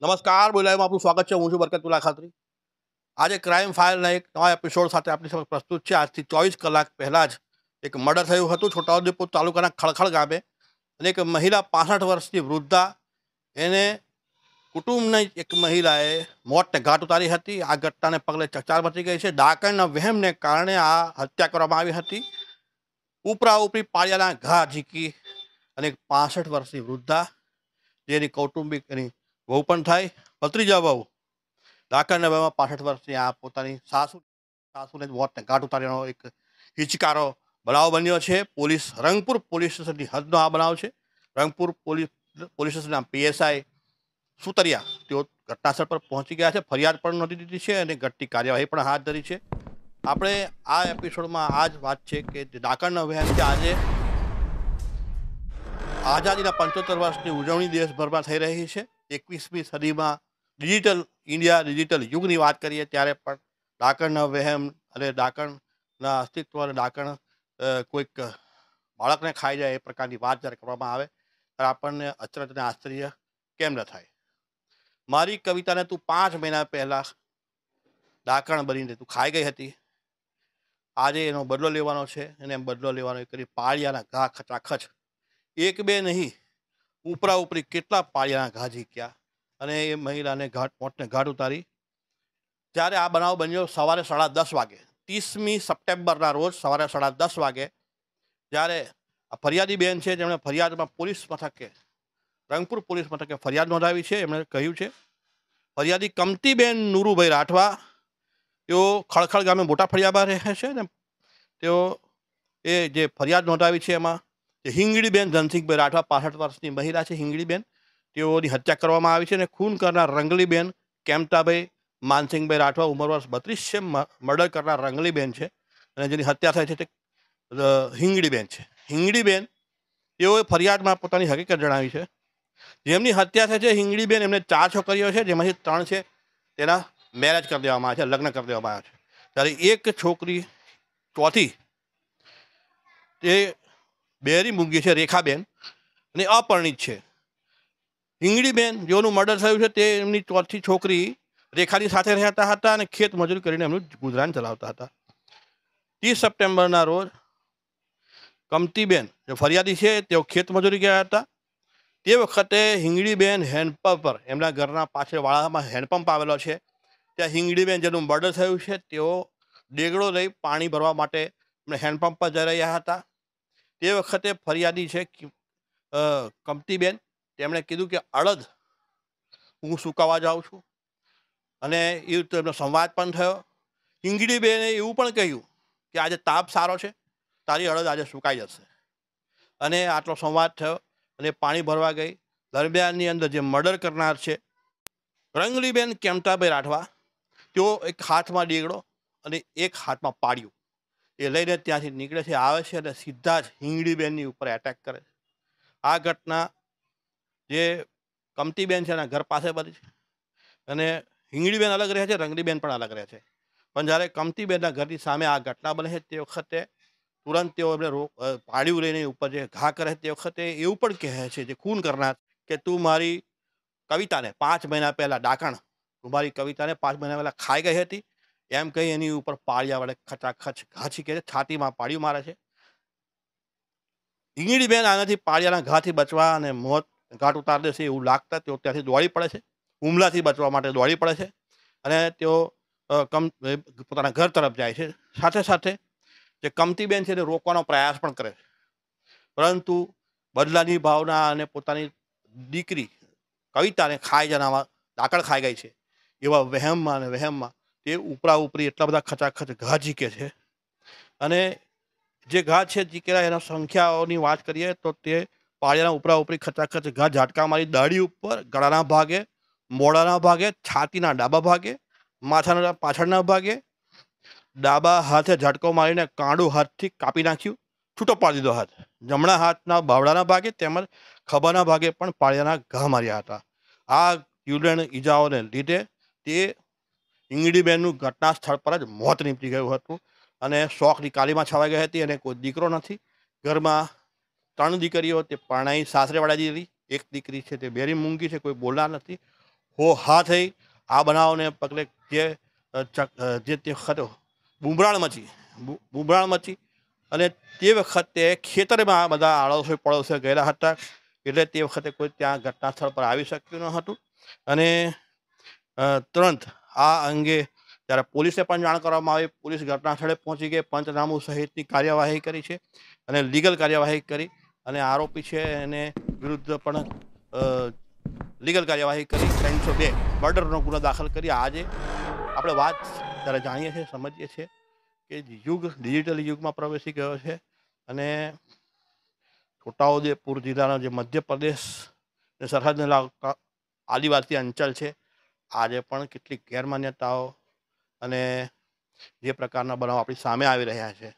નમસ્કાર બોલાયમાં આપનું સ્વાગત છે હું છું બરકતુલ્લા ખાતરી આજે ક્રાઇમ ફાઇલના એક નવા એપિસોડ સાથે આપણી સમક્ષ પ્રસ્તુત છે આજથી ચોવીસ કલાક પહેલાં જ એક મર્ડર થયું હતું છોટાઉદેપુર તાલુકાના ખળખળ ગામે અને એક મહિલા પાસઠ વર્ષની વૃદ્ધા એને કુટુંબની એક મહિલાએ મોતને ઘાટ ઉતારી હતી આ ઘટનાને પગલે ચકચાર મચી ગઈ છે ડાકણના વહેમને કારણે આ હત્યા કરવામાં આવી હતી ઉપરા ઉપરી પાળિયાના ઘા ઝીકી અને એક પાસઠ વર્ષની વૃદ્ધા જેની કૌટુંબિક એની વહુ પણ થાય ભત્રીજા વહુ ડાકણના વહેમાં પાસઠ વર્ષની આ પોતાની સાસુ સાસુને મોતને ગાંઠ ઉતારીનો એક હિચકારો બનાવ બન્યો છે પોલીસ રંગપુર પોલીસ સ્ટેશનની હદનો આ બનાવ છે રંગપુર પોલીસ પોલીસ સ્ટેશનના પીએસઆઈ સુતરિયા તેઓ ઘટનાસ્થળ પર પહોંચી ગયા છે ફરિયાદ પણ નોંધી દીધી છે અને ઘટતી કાર્યવાહી પણ હાથ ધરી છે આપણે આ એપિસોડમાં આ જ વાત છે કે ડાકણના વહેમ કે આજે આઝાદીના પંચોતેર વર્ષની ઉજવણી દેશભરમાં થઈ રહી છે એકવીસમી સદીમાં ડિજિટલ ઇન્ડિયા ડિજિટલ યુગની વાત કરીએ ત્યારે પણ ડાકણના વહેમ અને ડાકણના અસ્તિત્વ અને ડાકણ કોઈક બાળકને ખાઈ જાય એ પ્રકારની વાત જ્યારે કરવામાં આવે ત્યારે આપણને અચરજ અને આશ્ચર્ય કેમ ન થાય મારી કવિતાને તું પાંચ મહિના પહેલાં ડાકણ બનીને તું ખાઈ ગઈ હતી આજે એનો બદલો લેવાનો છે અને બદલો લેવાનો એ કરી પાળિયાના ઘા ખચાખચ એક બે નહીં ઉપરા ઉપરી કેટલા પાળિયાના ઘા ઝીક્યા અને એ મહિલાને ઘાટ મોટને ઘાટ ઉતારી જ્યારે આ બનાવ બન્યો સવારે સાડા દસ વાગે ત્રીસમી સપ્ટેમ્બરના રોજ સવારે સાડા દસ વાગે જ્યારે આ ફરિયાદી બહેન છે જેમણે ફરિયાદમાં પોલીસ મથકે રંગપુર પોલીસ મથકે ફરિયાદ નોંધાવી છે એમણે કહ્યું છે ફરિયાદી કમતીબેન નુરુભાઈ રાઠવા તેઓ ખળખળ ગામે મોટા ફળિયામાં રહે છે ને તેઓ એ જે ફરિયાદ નોંધાવી છે એમાં હિંગળીબેન ધનસિંહભાઈ રાઠવા પાસઠ વર્ષની મહિલા છે હિંગળીબેન તેઓની હત્યા કરવામાં આવી છે અને ખૂન કરનાર રંગલીબેન કેમતાભાઈ માનસિંહભાઈ રાઠવા ઉંમર વર્ષ બત્રીસ છે મર્ડર કરનાર રંગલીબેન છે અને જેની હત્યા થાય છે તે હિંગળીબેન છે હિંગળીબેન તેઓએ ફરિયાદમાં પોતાની હકીકત જણાવી છે જેમની હત્યા થાય છે હિંગળીબેન એમને ચાર છોકરીઓ છે જેમાંથી ત્રણ છે તેના મેરેજ કરી દેવામાં આવ્યા છે લગ્ન કરી દેવામાં આવ્યા છે ત્યારે એક છોકરી ચોથી તે બેરી મૂકી છે રેખાબેન અને અપરિણિત છે રીંગડીબેન જેઓનું મર્ડર થયું છે તે એમની ચોથી છોકરી રેખાની સાથે રહેતા હતા અને ખેત મજૂરી કરીને એમનું ગુજરાન ચલાવતા હતા ત્રીસ સપ્ટેમ્બરના રોજ કમતીબેન જે ફરિયાદી છે તેઓ ખેત મજૂરી ગયા હતા તે વખતે હિંગળીબેન હેન્ડપંપ પર એમના ઘરના પાછળ વાળામાં હેન્ડપંપ આવેલો છે ત્યાં હિંગડીબેન જેનું મર્ડર થયું છે તેઓ દેગડો લઈ પાણી ભરવા માટે એમણે હેન્ડપંપ પર જઈ રહ્યા હતા તે વખતે ફરિયાદી છે કમતીબેન તેમણે કીધું કે અડદ હું સુકાવા જાઉં છું અને એ તેમનો સંવાદ પણ થયો હિંગડીબેને એવું પણ કહ્યું કે આજે તાપ સારો છે તારી અડદ આજે સુકાઈ જશે અને આટલો સંવાદ થયો અને પાણી ભરવા ગઈ દરમિયાનની અંદર જે મર્ડર કરનાર છે રંગલીબેન કેમટાભાઈ રાઠવા તેઓ એક હાથમાં ડીગડો અને એક હાથમાં પાડ્યું એ લઈને ત્યાંથી નીકળે છે આવે છે અને સીધા જ હિંગળીબેનની ઉપર એટેક કરે છે આ ઘટના જે કમતીબેન છે એના ઘર પાસે બની છે અને હિંગળીબેન અલગ રહે છે રંગડીબેન પણ અલગ રહે છે પણ જ્યારે કમતીબેનના ઘરની સામે આ ઘટના બને છે તે વખતે તુરંત તેઓ એમને પાડ્યું લઈને ઉપર જે ઘા કરે તે વખતે એવું પણ કહે છે જે ખૂન કરનાર કે તું મારી કવિતાને પાંચ મહિના પહેલાં ડાકણ તું મારી કવિતાને પાંચ મહિના પહેલાં ખાઈ ગઈ હતી એમ કહી એની ઉપર પાળિયા વડે ખચાખચ ઘાચી કે છાતીમાં પાળ્યું મારે છે બેન આનાથી પાળિયાના ઘાથી બચવા અને મોત ઘાટ ઉતાર દેશે એવું લાગતા તેઓ ત્યાંથી દોડી પડે છે હુમલાથી બચવા માટે દોડી પડે છે અને તેઓ કમ પોતાના ઘર તરફ જાય છે સાથે સાથે જે કમતીબેન છે તે રોકવાનો પ્રયાસ પણ કરે છે પરંતુ બદલાની ભાવના અને પોતાની દીકરી કવિતાને ખાઈ જનામાં દાકડ ખાઈ ગઈ છે એવા વહેમમાં અને વહેમમાં તે ઉપરા ઉપરી એટલા બધા ખચાખચ ઘા ઝીકે છે અને જે ઘા છે ઝીકેલા એના સંખ્યાઓની વાત કરીએ તો તે પાળિયાના ઉપરા ઉપરી ખચાખચ ઘા ઝાટકા મારી દાઢી ઉપર ગળાના ભાગે મોડાના ભાગે છાતીના ડાબા ભાગે માથાના પાછળના ભાગે ડાબા હાથે ઝાટકો મારીને કાંડું હાથથી કાપી નાખ્યું છૂટો પાડી દીધો હાથ જમણા હાથના બાવડાના ભાગે તેમજ ખભાના ભાગે પણ પાળિયાના ઘા માર્યા હતા આ જીવલેણ ઈજાઓને લીધે તે હિંગડીબેનનું ઘટના સ્થળ પર જ મોત નીપજી ગયું હતું અને શોખની કાલીમાં છવાઈ ગઈ હતી અને કોઈ દીકરો નથી ઘરમાં ત્રણ દીકરીઓ તે પરણાઈ સાસરેવાળા દીકરી એક દીકરી છે તે બેરી મૂંગી છે કોઈ બોલનાર નથી હો હા થઈ આ બનાવને પગલે જે જે તે વખત બુમરાણ મચી બુમરાણ મચી અને તે વખતે ખેતરમાં બધા આડોશો પડોશો ગયેલા હતા એટલે તે વખતે કોઈ ત્યાં ઘટના સ્થળ પર આવી શક્યું ન હતું અને તુરંત આ અંગે ત્યારે પોલીસે પણ જાણ કરવામાં આવી પોલીસ ઘટના સ્થળે પહોંચી ગઈ પંચનામું સહિતની કાર્યવાહી કરી છે અને લીગલ કાર્યવાહી કરી અને આરોપી છે એને વિરુદ્ધ પણ લીગલ કાર્યવાહી કરી ત્રણસો બે મર્ડરનો ગુનો દાખલ કરી આજે આપણે વાત ત્યારે જાણીએ છીએ સમજીએ છીએ કે યુગ ડિજિટલ યુગમાં પ્રવેશી ગયો છે અને છોટાઉદેપુર જિલ્લાનો જે મધ્યપ્રદેશ સરહદને લાગતા આદિવાસી અંચલ છે આજે પણ કેટલીક ગેરમાન્યતાઓ અને જે પ્રકારના બનાવ આપણી સામે આવી રહ્યા છે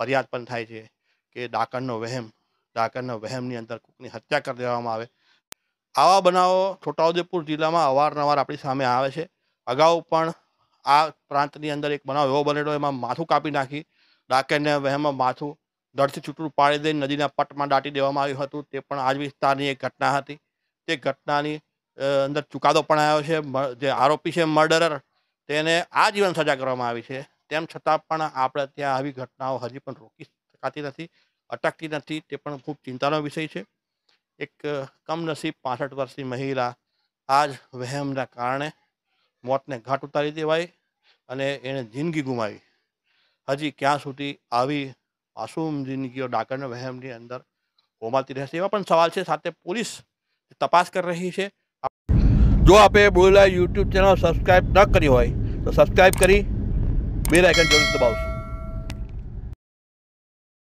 ફરિયાદ પણ થાય છે કે ડાકણનો વહેમ ડાકણનો વહેમની અંદર કોકની હત્યા કરી દેવામાં આવે આવા બનાવો છોટાઉદેપુર જિલ્લામાં અવારનવાર આપણી સામે આવે છે અગાઉ પણ આ પ્રાંતની અંદર એક બનાવ એવો બનેલો એમાં માથું કાપી નાખી ડાકેરને વહેમમાં માથું દળથી છૂટું પાડી દઈ નદીના પટમાં દાટી દેવામાં આવ્યું હતું તે પણ આજ વિસ્તારની એક ઘટના હતી તે ઘટનાની અંદર ચુકાદો પણ આવ્યો છે જે આરોપી છે મર્ડરર તેને આજીવન સજા કરવામાં આવી છે તેમ છતાં પણ આપણે ત્યાં આવી ઘટનાઓ હજી પણ રોકી શકાતી નથી અટકતી નથી તે પણ ખૂબ ચિંતાનો વિષય છે એક કમનસીબ પાસઠ વર્ષની મહિલા આ જ વહેમના કારણે મોતને ઘાટ ઉતારી દેવાઈ અને એણે જિંદગી ગુમાવી હજી ક્યાં સુધી આવી માસૂમ જિંદગીઓ ડાકરના વહેમની અંદર હોમાતી રહેશે એવા પણ સવાલ છે સાથે પોલીસ તપાસ કરી રહી છે જો આપે બોલેલા યુટ્યુબ ચેનલ સબસ્ક્રાઈબ ન કરી હોય તો સબસ્ક્રાઈબ કરી બે આઇકન જરૂર દબાવશો